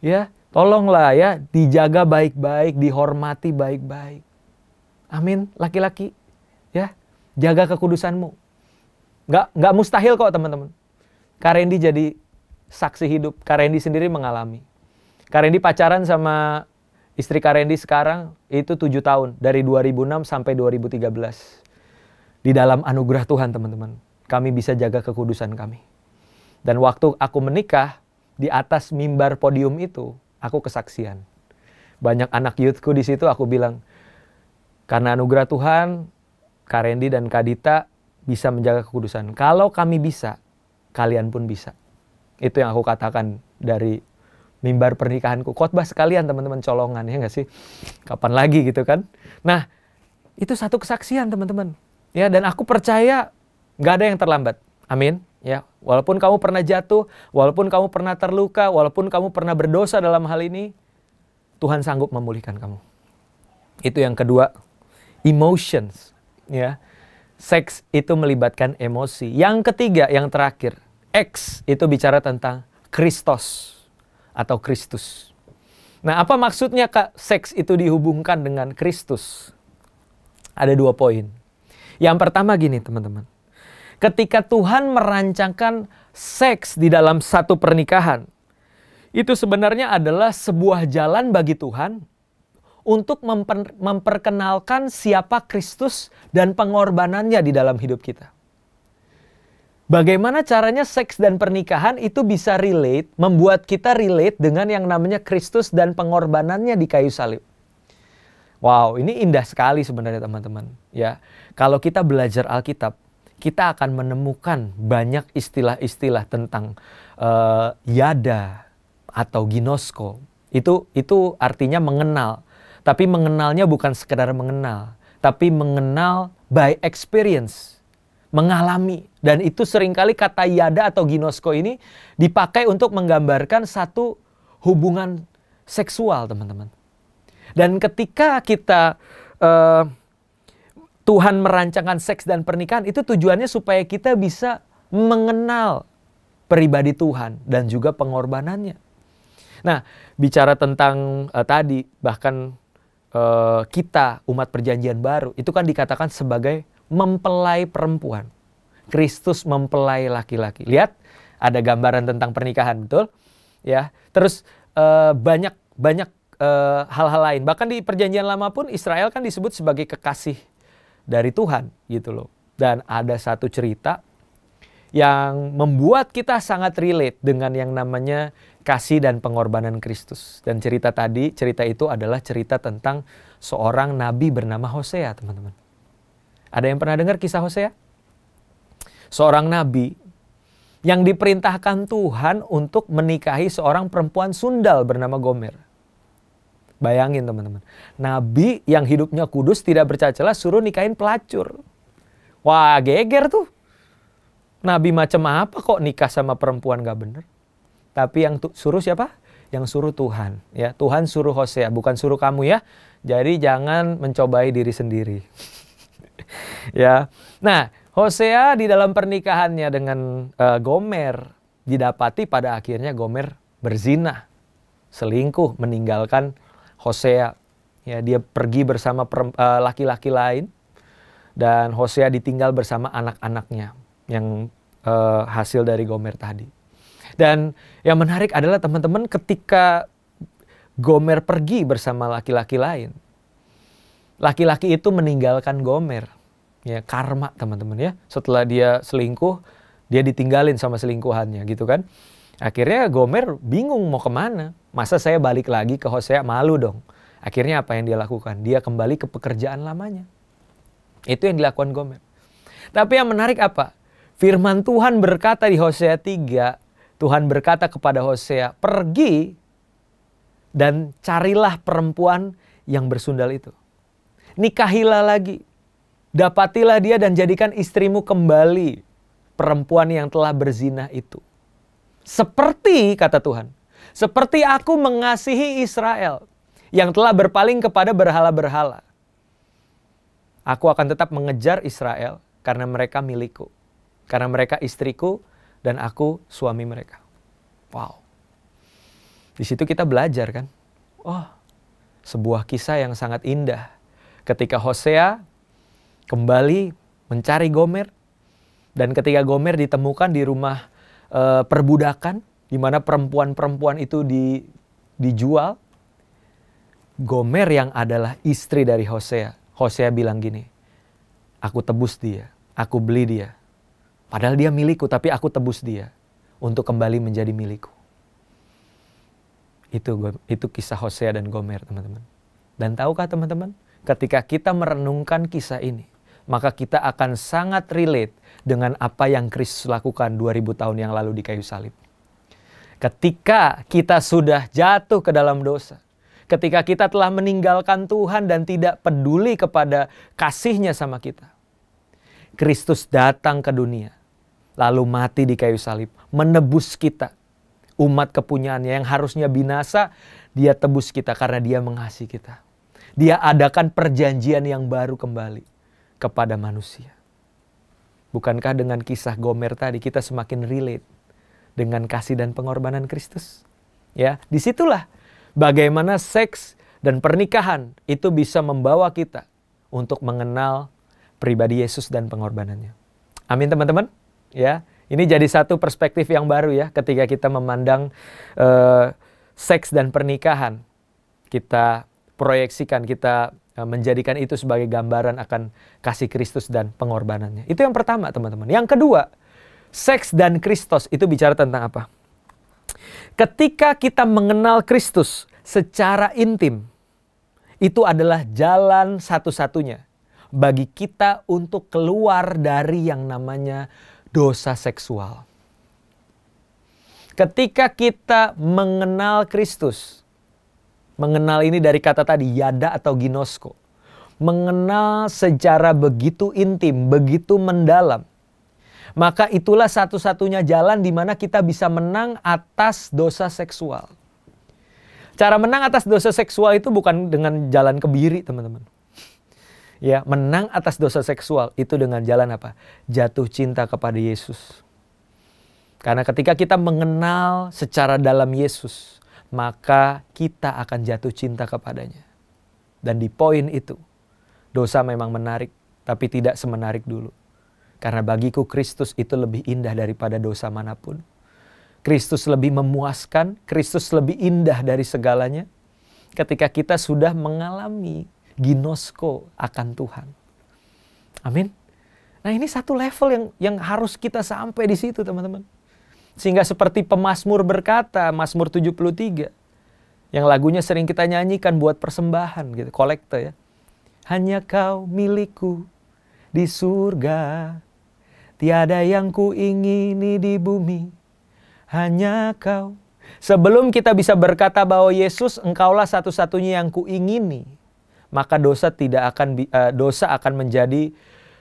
Ya, tolonglah ya, dijaga baik-baik, dihormati baik-baik. Amin, laki-laki. Ya, jaga kekudusanmu. Gak nggak mustahil kok teman-teman. Karendi jadi saksi hidup. Karendi sendiri mengalami. Karendi pacaran sama istri Karendi sekarang itu tujuh tahun dari 2006 sampai 2013. Di dalam anugerah Tuhan teman-teman, kami bisa jaga kekudusan kami. Dan waktu aku menikah di atas mimbar podium itu, aku kesaksian. Banyak anak youthku di situ aku bilang, karena anugerah Tuhan, Karendi dan Kadita bisa menjaga kekudusan. Kalau kami bisa, kalian pun bisa. Itu yang aku katakan dari mimbar pernikahanku. Khotbah sekalian teman-teman colongan ya nggak sih? Kapan lagi gitu kan? Nah itu satu kesaksian teman-teman. Ya dan aku percaya nggak ada yang terlambat. Amin. Ya, walaupun kamu pernah jatuh, walaupun kamu pernah terluka, walaupun kamu pernah berdosa dalam hal ini, Tuhan sanggup memulihkan kamu. Itu yang kedua, emotions, ya. Seks itu melibatkan emosi. Yang ketiga, yang terakhir, X itu bicara tentang Kristus atau Kristus. Nah, apa maksudnya Kak seks itu dihubungkan dengan Kristus? Ada dua poin. Yang pertama gini, teman-teman. Ketika Tuhan merancangkan seks di dalam satu pernikahan, itu sebenarnya adalah sebuah jalan bagi Tuhan untuk memper memperkenalkan siapa Kristus dan pengorbanannya di dalam hidup kita. Bagaimana caranya seks dan pernikahan itu bisa relate, membuat kita relate dengan yang namanya Kristus dan pengorbanannya di kayu salib. Wow, ini indah sekali sebenarnya teman-teman. Ya, kalau kita belajar Alkitab, kita akan menemukan banyak istilah-istilah tentang uh, yada atau ginosko. Itu itu artinya mengenal, tapi mengenalnya bukan sekedar mengenal, tapi mengenal by experience, mengalami dan itu seringkali kata yada atau ginosko ini dipakai untuk menggambarkan satu hubungan seksual, teman-teman. Dan ketika kita uh, Tuhan merancangkan seks dan pernikahan itu tujuannya supaya kita bisa mengenal pribadi Tuhan dan juga pengorbanannya. Nah, bicara tentang uh, tadi bahkan uh, kita umat perjanjian baru itu kan dikatakan sebagai mempelai perempuan. Kristus mempelai laki-laki. Lihat, ada gambaran tentang pernikahan, betul? Ya. Terus eh, banyak banyak eh, hal -hal lain. Bahkan di perjanjian lama pun Israel kan disebut sebagai kekasih dari Tuhan, gitu loh. Dan ada satu cerita yang membuat kita sangat relate dengan yang namanya kasih dan pengorbanan Kristus. Dan cerita tadi, cerita itu adalah cerita tentang seorang nabi bernama Hosea, teman-teman. Ada yang pernah dengar kisah Hosea? seorang nabi yang diperintahkan Tuhan untuk menikahi seorang perempuan sundal bernama Gomer. Bayangin teman-teman, nabi yang hidupnya kudus tidak bercacalah suruh nikahin pelacur. Wah geger tuh. Nabi macam apa kok nikah sama perempuan gak bener? Tapi yang suruh siapa? Yang suruh Tuhan. Ya, Tuhan suruh Hosea, bukan suruh kamu ya. Jadi jangan mencobai diri sendiri. ya. Nah, Hosea di dalam pernikahannya dengan uh, Gomer didapati pada akhirnya Gomer berzina, selingkuh, meninggalkan Hosea. Ya, dia pergi bersama eh, laki-laki uh, lain dan Hosea ditinggal bersama anak-anaknya yang uh, hasil dari Gomer tadi. Dan yang menarik adalah teman-teman ketika Gomer pergi bersama laki-laki lain, laki-laki itu meninggalkan Gomer ya karma teman-teman ya setelah dia selingkuh dia ditinggalin sama selingkuhannya gitu kan akhirnya Gomer bingung mau kemana masa saya balik lagi ke Hosea malu dong akhirnya apa yang dia lakukan dia kembali ke pekerjaan lamanya itu yang dilakukan Gomer tapi yang menarik apa firman Tuhan berkata di Hosea 3 Tuhan berkata kepada Hosea pergi dan carilah perempuan yang bersundal itu nikahilah lagi Dapatilah dia dan jadikan istrimu kembali perempuan yang telah berzinah itu. Seperti kata Tuhan, seperti aku mengasihi Israel yang telah berpaling kepada berhala-berhala. Aku akan tetap mengejar Israel karena mereka milikku, karena mereka istriku dan aku suami mereka. Wow. Di situ kita belajar kan. Oh, sebuah kisah yang sangat indah ketika Hosea kembali mencari Gomer. Dan ketika Gomer ditemukan di rumah e, perbudakan, di mana perempuan-perempuan itu di, dijual, Gomer yang adalah istri dari Hosea. Hosea bilang gini, aku tebus dia, aku beli dia. Padahal dia milikku, tapi aku tebus dia untuk kembali menjadi milikku. Itu itu kisah Hosea dan Gomer, teman-teman. Dan tahukah teman-teman, ketika kita merenungkan kisah ini, maka kita akan sangat relate dengan apa yang Kristus lakukan 2000 tahun yang lalu di kayu salib. Ketika kita sudah jatuh ke dalam dosa, ketika kita telah meninggalkan Tuhan dan tidak peduli kepada kasihnya sama kita. Kristus datang ke dunia, lalu mati di kayu salib, menebus kita. Umat kepunyaannya yang harusnya binasa, dia tebus kita karena dia mengasihi kita. Dia adakan perjanjian yang baru kembali kepada manusia. Bukankah dengan kisah Gomer tadi kita semakin relate dengan kasih dan pengorbanan Kristus? Ya, disitulah bagaimana seks dan pernikahan itu bisa membawa kita untuk mengenal pribadi Yesus dan pengorbanannya. Amin teman-teman. Ya, ini jadi satu perspektif yang baru ya ketika kita memandang uh, seks dan pernikahan. Kita proyeksikan, kita Eh, menjadikan itu sebagai gambaran akan kasih Kristus dan pengorbanannya. Itu yang pertama, teman-teman. Yang kedua, seks dan Kristus itu bicara tentang apa? Ketika kita mengenal Kristus secara intim, itu adalah jalan satu-satunya bagi kita untuk keluar dari yang namanya dosa seksual. Ketika kita mengenal Kristus, Mengenal ini dari kata tadi yada atau ginosko. Mengenal secara begitu intim, begitu mendalam. Maka itulah satu-satunya jalan di mana kita bisa menang atas dosa seksual. Cara menang atas dosa seksual itu bukan dengan jalan kebiri, teman-teman. Ya, menang atas dosa seksual itu dengan jalan apa? Jatuh cinta kepada Yesus. Karena ketika kita mengenal secara dalam Yesus, maka kita akan jatuh cinta kepadanya. Dan di poin itu, dosa memang menarik, tapi tidak semenarik dulu. Karena bagiku Kristus itu lebih indah daripada dosa manapun. Kristus lebih memuaskan, Kristus lebih indah dari segalanya. Ketika kita sudah mengalami ginosko akan Tuhan. Amin. Nah ini satu level yang yang harus kita sampai di situ teman-teman. Sehingga seperti pemasmur berkata, Masmur 73, yang lagunya sering kita nyanyikan buat persembahan gitu, kolekte ya. Hanya kau milikku di surga, tiada yang ku ingini di bumi, hanya kau. Sebelum kita bisa berkata bahwa Yesus engkaulah satu-satunya yang ku ingini, maka dosa tidak akan eh, dosa akan menjadi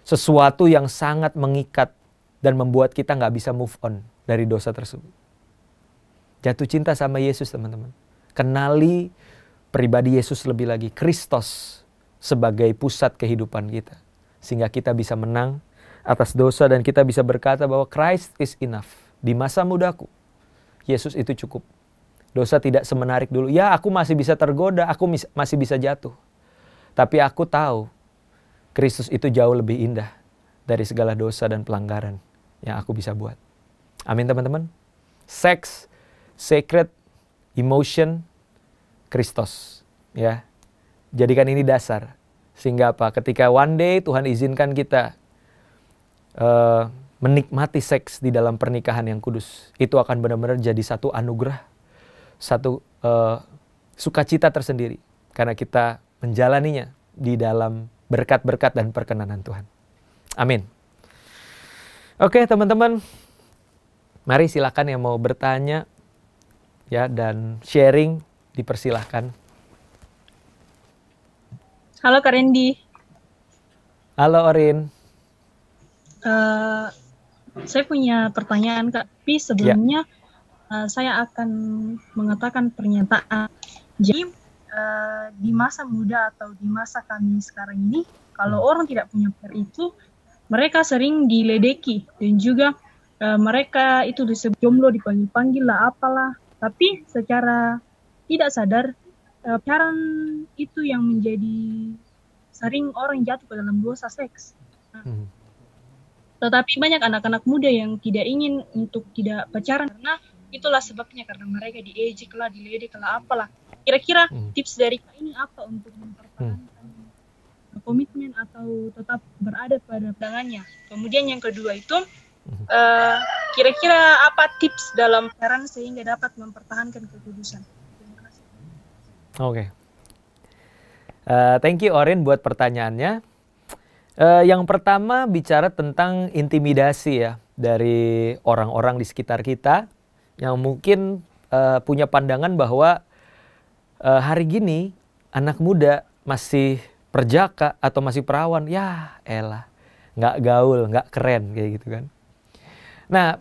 sesuatu yang sangat mengikat dan membuat kita nggak bisa move on dari dosa tersebut. Jatuh cinta sama Yesus teman-teman. Kenali pribadi Yesus lebih lagi. Kristus sebagai pusat kehidupan kita. Sehingga kita bisa menang atas dosa dan kita bisa berkata bahwa Christ is enough. Di masa mudaku, Yesus itu cukup. Dosa tidak semenarik dulu. Ya aku masih bisa tergoda, aku masih bisa jatuh. Tapi aku tahu Kristus itu jauh lebih indah dari segala dosa dan pelanggaran yang aku bisa buat. Amin teman-teman. Sex, sacred, emotion, Kristus. Ya, jadikan ini dasar. Sehingga apa? Ketika one day Tuhan izinkan kita uh, menikmati seks di dalam pernikahan yang kudus, itu akan benar-benar jadi satu anugerah, satu uh, sukacita tersendiri karena kita menjalaninya di dalam berkat-berkat dan perkenanan Tuhan. Amin. Oke, teman-teman, Mari silakan yang mau bertanya ya dan sharing dipersilahkan. Halo Kak Halo Orin. Uh, saya punya pertanyaan Kak, Pi. Ya. sebelumnya ya. uh, saya akan mengatakan pernyataan. Jadi uh, di masa muda atau di masa kami sekarang ini, kalau hmm. orang tidak punya per itu, mereka sering diledeki dan juga uh, mereka itu disebut jomblo dipanggil-panggil lah apalah tapi secara tidak sadar uh, eh, pacaran itu yang menjadi sering orang jatuh ke dalam dosa seks hmm. tetapi banyak anak-anak muda yang tidak ingin untuk tidak pacaran karena itulah sebabnya karena mereka diejek lah diledek lah apalah kira-kira hmm. tips dari kak ini apa untuk mempertahankan hmm. komitmen atau tetap berada pada tangannya kemudian yang kedua itu kira eh, kira-kira apa tips dalam parent sehingga dapat mempertahankan kekudusan? Oke. Okay. Uh, eh, thank you Orin buat pertanyaannya. Uh, yang pertama bicara tentang intimidasi ya dari orang-orang di sekitar kita yang mungkin uh, punya pandangan bahwa uh, hari gini anak muda masih perjaka atau masih perawan, ya elah nggak gaul, nggak keren kayak gitu kan. Nah,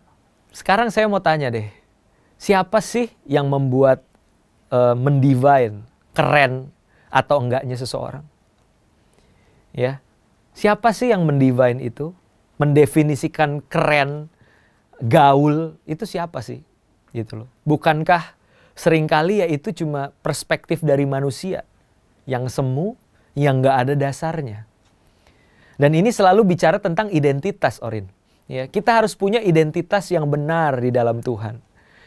sekarang saya mau tanya deh, siapa sih yang membuat uh, mendivine keren atau enggaknya seseorang? Ya, siapa sih yang mendivine itu, mendefinisikan keren, gaul itu siapa sih? Gitu loh. Bukankah seringkali ya itu cuma perspektif dari manusia yang semu, yang enggak ada dasarnya. Dan ini selalu bicara tentang identitas, Orin. Ya, kita harus punya identitas yang benar di dalam Tuhan.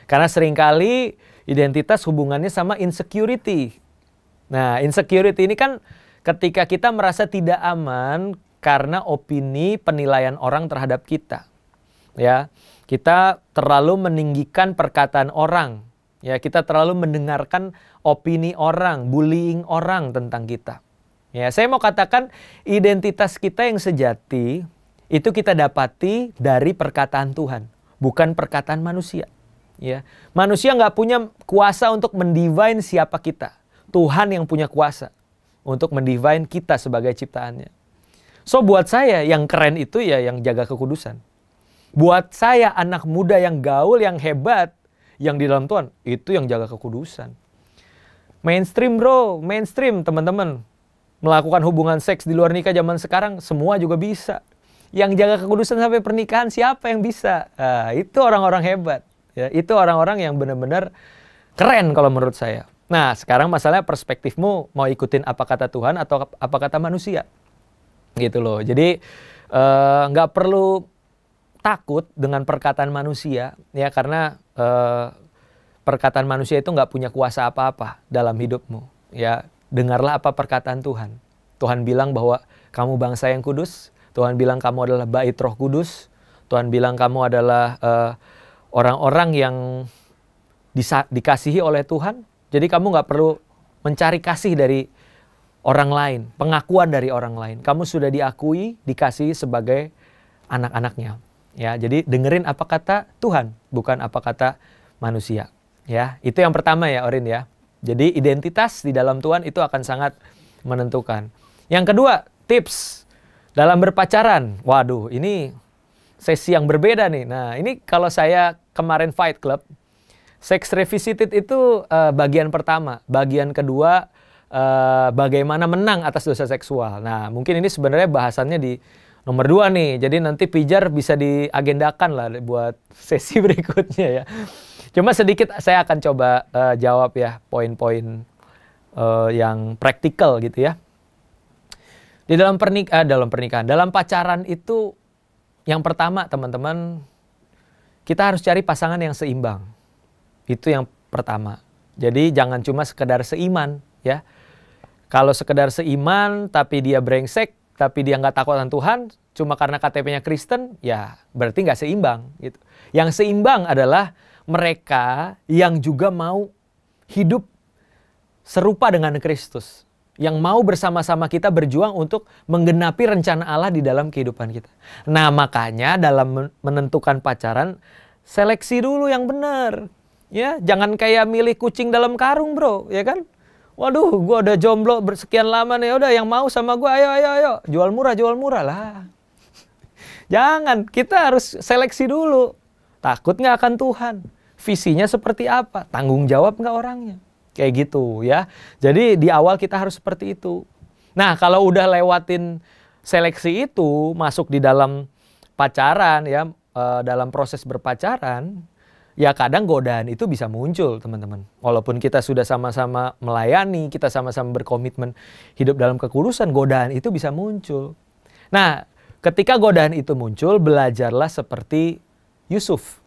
Karena seringkali identitas hubungannya sama insecurity. Nah, insecurity ini kan ketika kita merasa tidak aman karena opini penilaian orang terhadap kita. Ya, kita terlalu meninggikan perkataan orang. Ya, kita terlalu mendengarkan opini orang, bullying orang tentang kita. Ya, saya mau katakan identitas kita yang sejati itu kita dapati dari perkataan Tuhan, bukan perkataan manusia. Ya, manusia nggak punya kuasa untuk mendivine siapa kita. Tuhan yang punya kuasa untuk mendivine kita sebagai ciptaannya. So buat saya yang keren itu ya yang jaga kekudusan. Buat saya anak muda yang gaul, yang hebat, yang di dalam Tuhan, itu yang jaga kekudusan. Mainstream bro, mainstream teman-teman. Melakukan hubungan seks di luar nikah zaman sekarang, semua juga bisa yang jaga kekudusan sampai pernikahan siapa yang bisa? Nah, itu orang-orang hebat. Ya, itu orang-orang yang benar-benar keren kalau menurut saya. Nah, sekarang masalahnya perspektifmu mau ikutin apa kata Tuhan atau apa kata manusia. Gitu loh. Jadi eh, nggak uh, perlu takut dengan perkataan manusia ya karena eh, perkataan manusia itu nggak punya kuasa apa-apa dalam hidupmu. Ya, dengarlah apa perkataan Tuhan. Tuhan bilang bahwa kamu bangsa yang kudus, Tuhan bilang kamu adalah bait Roh Kudus. Tuhan bilang kamu adalah orang eh, orang-orang yang disa- dikasihi oleh Tuhan. Jadi kamu nggak perlu mencari kasih dari orang lain, pengakuan dari orang lain. Kamu sudah diakui, dikasihi sebagai anak-anaknya. Ya, jadi dengerin apa kata Tuhan, bukan apa kata manusia. Ya, itu yang pertama ya Orin ya. Jadi identitas di dalam Tuhan itu akan sangat menentukan. Yang kedua, tips dalam berpacaran, waduh, ini sesi yang berbeda nih. Nah, ini kalau saya kemarin Fight Club, Sex Revisited itu uh, bagian pertama. Bagian kedua, uh, bagaimana menang atas dosa seksual. Nah, mungkin ini sebenarnya bahasannya di nomor dua nih. Jadi nanti pijar bisa diagendakan lah buat sesi berikutnya ya. Cuma sedikit saya akan coba uh, jawab ya poin-poin uh, yang praktikal gitu ya. Di dalam pernik eh, dalam pernikahan, dalam pacaran itu yang pertama teman-teman kita harus cari pasangan yang seimbang. Itu yang pertama. Jadi jangan cuma sekedar seiman ya. Kalau sekedar seiman tapi dia brengsek, tapi dia nggak takutan Tuhan, cuma karena KTP-nya Kristen, ya berarti nggak seimbang gitu. Yang seimbang adalah mereka yang juga mau hidup serupa dengan Kristus yang mau bersama-sama kita berjuang untuk menggenapi rencana Allah di dalam kehidupan kita. Nah, makanya dalam menentukan pacaran seleksi dulu yang benar. Ya, jangan kayak milih kucing dalam karung, Bro, ya kan? Waduh, gua udah jomblo bersekian lama nih, ya udah yang mau sama gua ayo ayo ayo, jual murah, jual murah lah. jangan, kita harus seleksi dulu. Takut nggak akan Tuhan? Visinya seperti apa? Tanggung jawab nggak orangnya? Kayak gitu ya. Jadi di awal kita harus seperti itu. Nah, kalau udah lewatin seleksi itu masuk di dalam pacaran ya, eh, dalam proses berpacaran, ya kadang godaan itu bisa muncul teman-teman. Walaupun kita sudah sama-sama melayani, kita sama-sama berkomitmen hidup dalam kekudusan, godaan itu bisa muncul. Nah, ketika godaan itu muncul, belajarlah seperti Yusuf.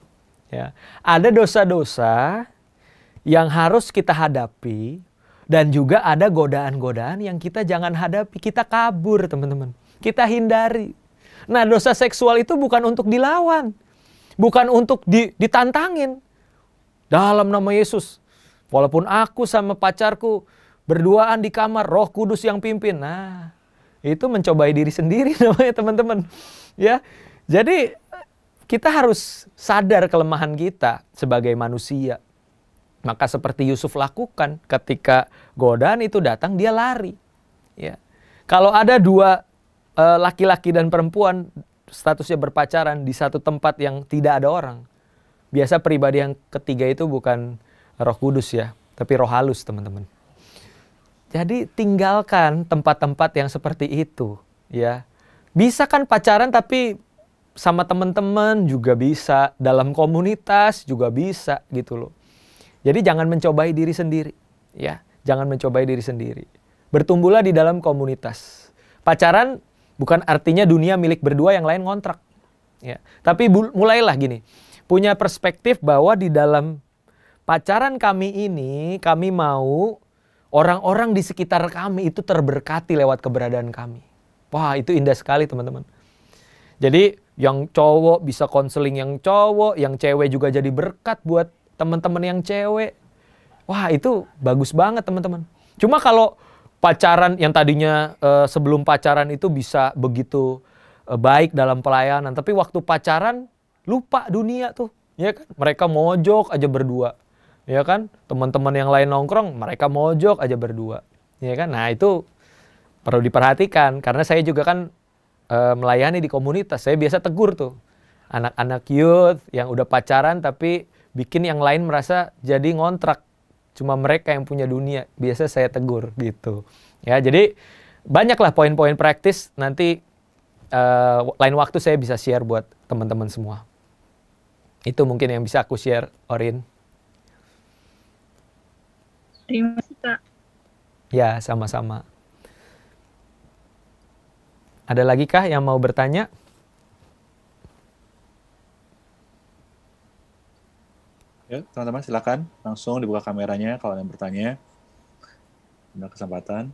Ya. Ada dosa-dosa yang harus kita hadapi dan juga ada godaan-godaan yang kita jangan hadapi. Kita kabur, teman-teman. Kita hindari. Nah, dosa seksual itu bukan untuk dilawan, bukan untuk ditantangin. Dalam nama Yesus, walaupun aku sama pacarku berduaan di kamar, Roh Kudus yang pimpin. Nah, itu mencobai diri sendiri namanya teman-teman. Ya. Jadi kita harus sadar kelemahan kita sebagai manusia. Maka seperti Yusuf lakukan ketika godaan itu datang dia lari. Ya. Kalau ada dua eh, laki-laki e, dan perempuan statusnya berpacaran di satu tempat yang tidak ada orang. Biasa pribadi yang ketiga itu bukan roh kudus ya, tapi roh halus teman-teman. Jadi tinggalkan tempat-tempat yang seperti itu ya. Bisa kan pacaran tapi sama teman-teman juga bisa, dalam komunitas juga bisa gitu loh. Jadi jangan mencobai diri sendiri, ya. Jangan mencobai diri sendiri. Bertumbuhlah di dalam komunitas. Pacaran bukan artinya dunia milik berdua yang lain ngontrak, ya. Tapi mulailah gini, punya perspektif bahwa di dalam pacaran kami ini kami mau orang-orang di sekitar kami itu terberkati lewat keberadaan kami. Wah, itu indah sekali, teman-teman. Jadi, yang cowok bisa konseling yang cowok, yang cewek juga jadi berkat buat teman-teman yang cewek. Wah, itu bagus banget, teman-teman. Cuma kalau pacaran yang tadinya uh, sebelum pacaran itu bisa begitu uh, baik dalam pelayanan, tapi waktu pacaran lupa dunia tuh, ya kan? Mereka mojok aja berdua. Ya kan? Teman-teman yang lain nongkrong, mereka mojok aja berdua. Ya kan? Nah, itu perlu diperhatikan karena saya juga kan eh, melayani di komunitas. Saya biasa tegur tuh anak-anak youth yang udah pacaran tapi bikin yang lain merasa jadi ngontrak cuma mereka yang punya dunia biasa saya tegur gitu ya jadi banyaklah poin-poin praktis nanti uh, lain waktu saya bisa share buat teman-teman semua itu mungkin yang bisa aku share Orin terima kasih kak ya sama-sama ada lagi kah yang mau bertanya Ya, teman-teman silakan langsung dibuka kameranya kalau ada yang bertanya. Ada kesempatan.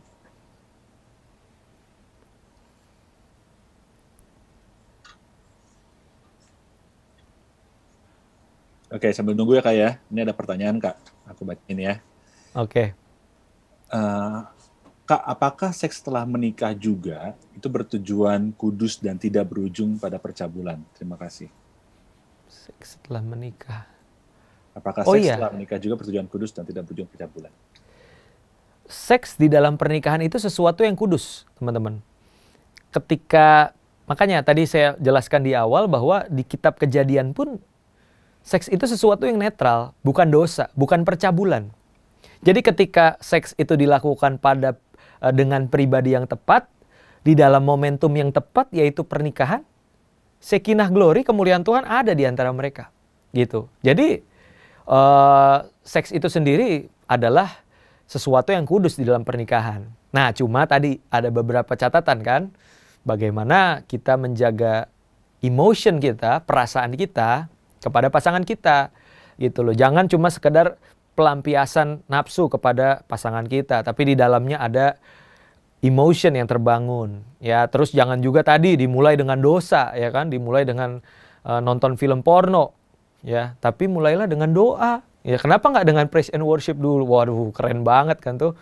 Oke, sambil nunggu ya Kak ya. Ini ada pertanyaan Kak. Aku bacain ya. Oke. Okay. Uh, eh, Kak, apakah seks setelah menikah juga itu bertujuan kudus dan tidak berujung pada percabulan? Terima kasih. Seks setelah menikah. Apakah oh, seks iya. setelah menikah juga persetujuan kudus dan tidak berujung pencabulan? Seks di dalam pernikahan itu sesuatu yang kudus, teman-teman. Ketika makanya tadi saya jelaskan di awal bahwa di kitab Kejadian pun seks itu sesuatu yang netral, bukan dosa, bukan percabulan. Jadi ketika seks itu dilakukan pada eh, dengan pribadi yang tepat di dalam momentum yang tepat yaitu pernikahan, sekinah glory kemuliaan Tuhan ada di antara mereka. Gitu. Jadi uh, seks itu sendiri adalah sesuatu yang kudus di dalam pernikahan. Nah, cuma tadi ada beberapa catatan kan, bagaimana kita menjaga emotion kita, perasaan kita kepada pasangan kita gitu loh. Jangan cuma sekedar pelampiasan nafsu kepada pasangan kita, tapi di dalamnya ada emotion yang terbangun. Ya, terus jangan juga tadi dimulai dengan dosa ya kan, dimulai dengan uh, nonton film porno ya tapi mulailah dengan doa ya kenapa nggak dengan praise and worship dulu waduh keren banget kan tuh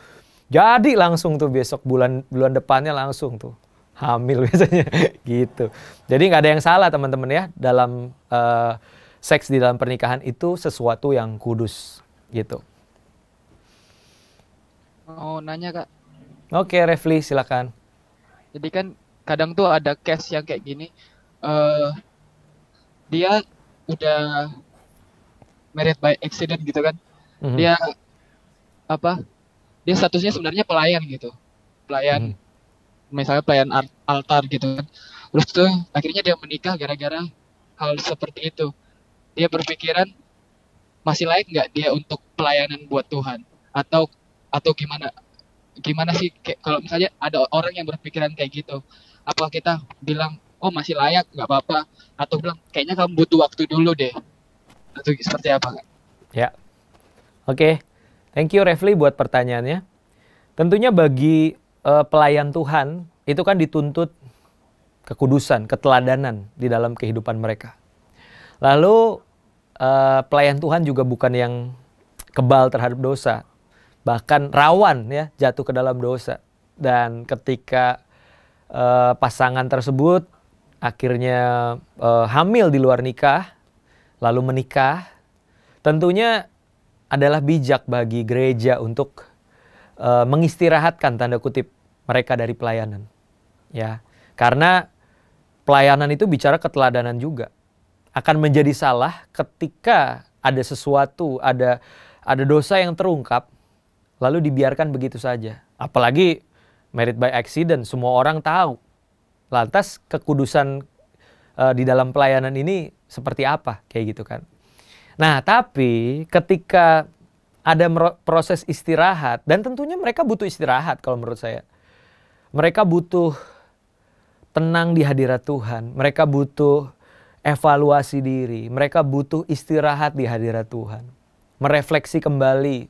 jadi langsung tuh besok bulan bulan depannya langsung tuh hamil biasanya gitu jadi nggak ada yang salah teman-teman ya dalam uh, seks di dalam pernikahan itu sesuatu yang kudus gitu mau oh, nanya kak oke okay, Refli silakan jadi kan kadang tuh ada case yang kayak gini uh, dia udah married by accident gitu kan mm-hmm. dia apa dia statusnya sebenarnya pelayan gitu pelayan mm-hmm. misalnya pelayan altar gitu kan terus tuh akhirnya dia menikah gara-gara hal seperti itu dia berpikiran masih layak nggak dia untuk pelayanan buat Tuhan atau atau gimana gimana sih kalau misalnya ada orang yang berpikiran kayak gitu apa kita bilang oh masih layak nggak apa-apa atau bilang kayaknya kamu butuh waktu dulu deh atau seperti apa kan? Ya, oke, okay. thank you Refli buat pertanyaannya. Tentunya bagi uh, pelayan Tuhan itu kan dituntut kekudusan, keteladanan di dalam kehidupan mereka. Lalu uh, pelayan Tuhan juga bukan yang kebal terhadap dosa, bahkan rawan ya jatuh ke dalam dosa. Dan ketika uh, pasangan tersebut akhirnya uh, hamil di luar nikah, lalu menikah, tentunya adalah bijak bagi gereja untuk uh, mengistirahatkan tanda kutip mereka dari pelayanan. Ya, karena pelayanan itu bicara keteladanan juga. Akan menjadi salah ketika ada sesuatu, ada ada dosa yang terungkap lalu dibiarkan begitu saja. Apalagi married by accident, semua orang tahu Lantas kekudusan e, di dalam pelayanan ini seperti apa kayak gitu kan. Nah, tapi ketika ada proses istirahat dan tentunya mereka butuh istirahat kalau menurut saya. Mereka butuh tenang di hadirat Tuhan, mereka butuh evaluasi diri, mereka butuh istirahat di hadirat Tuhan. Merefleksi kembali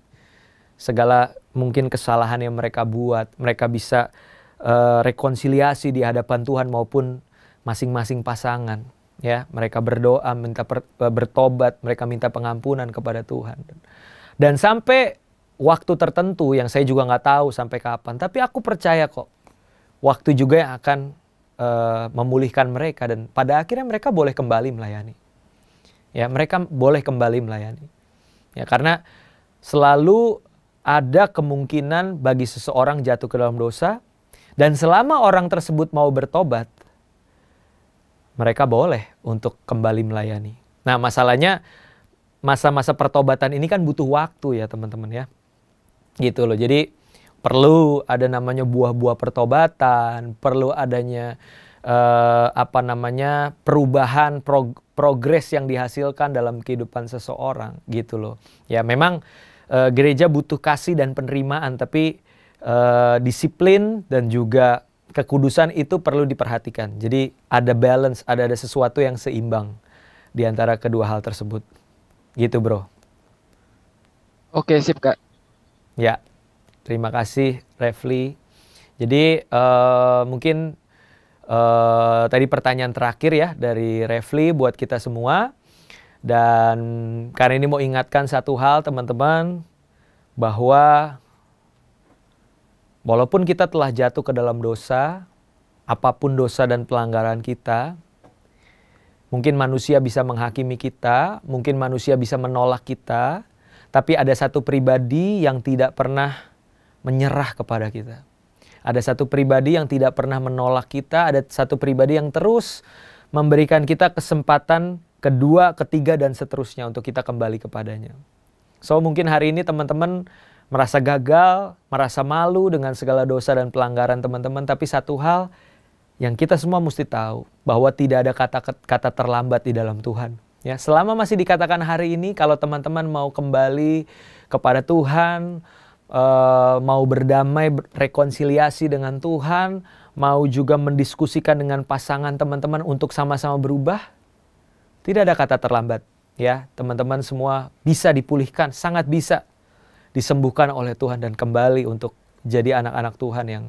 segala mungkin kesalahan yang mereka buat, mereka bisa uh, rekonsiliasi di hadapan Tuhan maupun masing-masing pasangan ya mereka berdoa minta per, eh, bertobat mereka minta pengampunan kepada Tuhan dan sampai waktu tertentu yang saya juga nggak tahu sampai kapan tapi aku percaya kok waktu juga yang akan uh, memulihkan mereka dan pada akhirnya mereka boleh kembali melayani ya mereka boleh kembali melayani ya karena selalu ada kemungkinan bagi seseorang jatuh ke dalam dosa dan selama orang tersebut mau bertobat, mereka boleh untuk kembali melayani. Nah, masalahnya masa-masa pertobatan ini kan butuh waktu ya, teman-teman ya. Gitu loh. Jadi perlu ada namanya buah-buah pertobatan, perlu adanya eh, apa namanya perubahan prog progres yang dihasilkan dalam kehidupan seseorang gitu loh. Ya memang eh, gereja butuh kasih dan penerimaan, tapi Eh, disiplin dan juga kekudusan itu perlu diperhatikan. Jadi ada balance, ada ada sesuatu yang seimbang di antara kedua hal tersebut. Gitu, Bro. Oke, sip, Kak. Ya. Terima kasih Refli. Jadi uh, mungkin uh, tadi pertanyaan terakhir ya dari Refli buat kita semua. Dan karena ini mau ingatkan satu hal teman-teman bahwa Walaupun kita telah jatuh ke dalam dosa, apapun dosa dan pelanggaran kita, mungkin manusia bisa menghakimi kita, mungkin manusia bisa menolak kita, tapi ada satu pribadi yang tidak pernah menyerah kepada kita. Ada satu pribadi yang tidak pernah menolak kita, ada satu pribadi yang terus memberikan kita kesempatan kedua, ketiga, dan seterusnya untuk kita kembali kepadanya. So mungkin hari ini teman-teman merasa gagal, merasa malu dengan segala dosa dan pelanggaran teman-teman. Tapi satu hal yang kita semua mesti tahu bahwa tidak ada kata kata terlambat di dalam Tuhan. Ya, selama masih dikatakan hari ini, kalau teman-teman mau kembali kepada Tuhan, e, mau berdamai, rekonsiliasi dengan Tuhan, mau juga mendiskusikan dengan pasangan teman-teman untuk sama-sama berubah, tidak ada kata terlambat. Ya, teman-teman semua bisa dipulihkan, sangat bisa disembuhkan oleh Tuhan dan kembali untuk jadi anak-anak Tuhan yang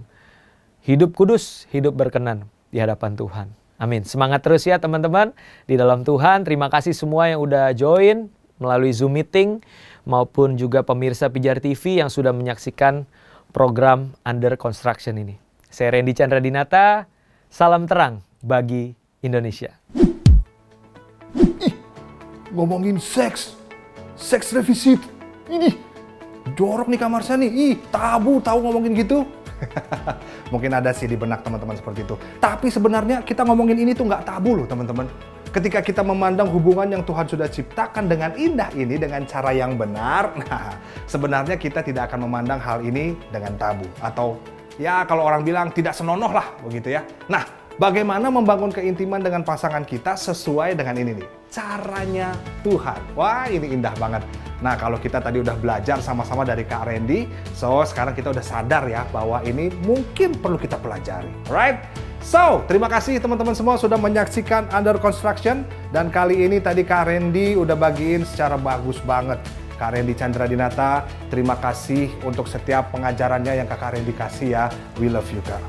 hidup kudus, hidup berkenan di hadapan Tuhan. Amin. Semangat terus ya teman-teman di dalam Tuhan. Terima kasih semua yang udah join melalui Zoom meeting maupun juga pemirsa Pijar TV yang sudah menyaksikan program Under Construction ini. Saya Randy Chandra Dinata, salam terang bagi Indonesia. Ih, ngomongin seks, seks revisit, ini jorok nih kamar saya nih, ih tabu tahu ngomongin gitu. Mungkin ada sih di benak teman-teman seperti itu. Tapi sebenarnya kita ngomongin ini tuh nggak tabu loh teman-teman. Ketika kita memandang hubungan yang Tuhan sudah ciptakan dengan indah ini dengan cara yang benar, nah sebenarnya kita tidak akan memandang hal ini dengan tabu atau ya kalau orang bilang tidak senonoh lah begitu ya. Nah, bagaimana membangun keintiman dengan pasangan kita sesuai dengan ini nih caranya Tuhan. Wah, ini indah banget. Nah, kalau kita tadi udah belajar sama-sama dari Kak Randy, so sekarang kita udah sadar ya bahwa ini mungkin perlu kita pelajari. right? So, terima kasih teman-teman semua sudah menyaksikan Under Construction. Dan kali ini tadi Kak Randy udah bagiin secara bagus banget. Kak Randy Chandra Dinata, terima kasih untuk setiap pengajarannya yang Kak Randy kasih ya. We love you, Kak.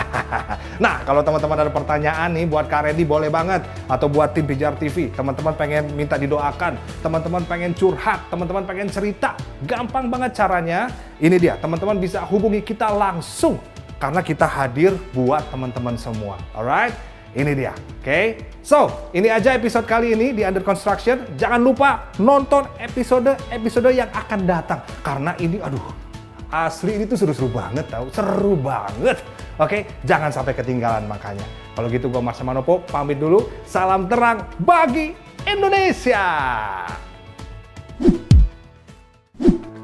nah, kalau teman-teman ada pertanyaan nih buat Kak Reddy boleh banget atau buat tim Pijar TV, teman-teman pengen minta didoakan, teman-teman pengen curhat, teman-teman pengen cerita, gampang banget caranya. Ini dia, teman-teman bisa hubungi kita langsung karena kita hadir buat teman-teman semua. Alright? Ini dia, oke? Okay? So, ini aja episode kali ini di Under Construction. Jangan lupa nonton episode-episode yang akan datang. Karena ini, aduh, asli ini tuh seru-seru banget tau, seru banget. Oke, jangan sampai ketinggalan makanya. Kalau gitu gue Marsha Manopo, pamit dulu. Salam terang bagi Indonesia.